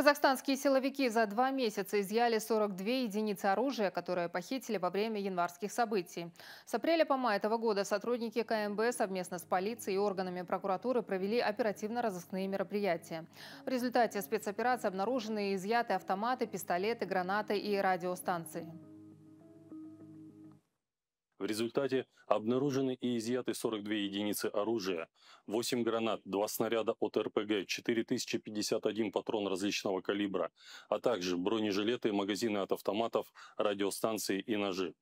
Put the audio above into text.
Казахстанские силовики за два месяца изъяли 42 единицы оружия, которые похитили во время январских событий. С апреля по май этого года сотрудники КМБ совместно с полицией и органами прокуратуры провели оперативно-розыскные мероприятия. В результате спецоперации обнаружены и изъяты автоматы, пистолеты, гранаты и радиостанции результате обнаружены и изъяты 42 единицы оружия, 8 гранат, 2 снаряда от РПГ, 4051 патрон различного калибра, а также бронежилеты, магазины от автоматов, радиостанции и ножи.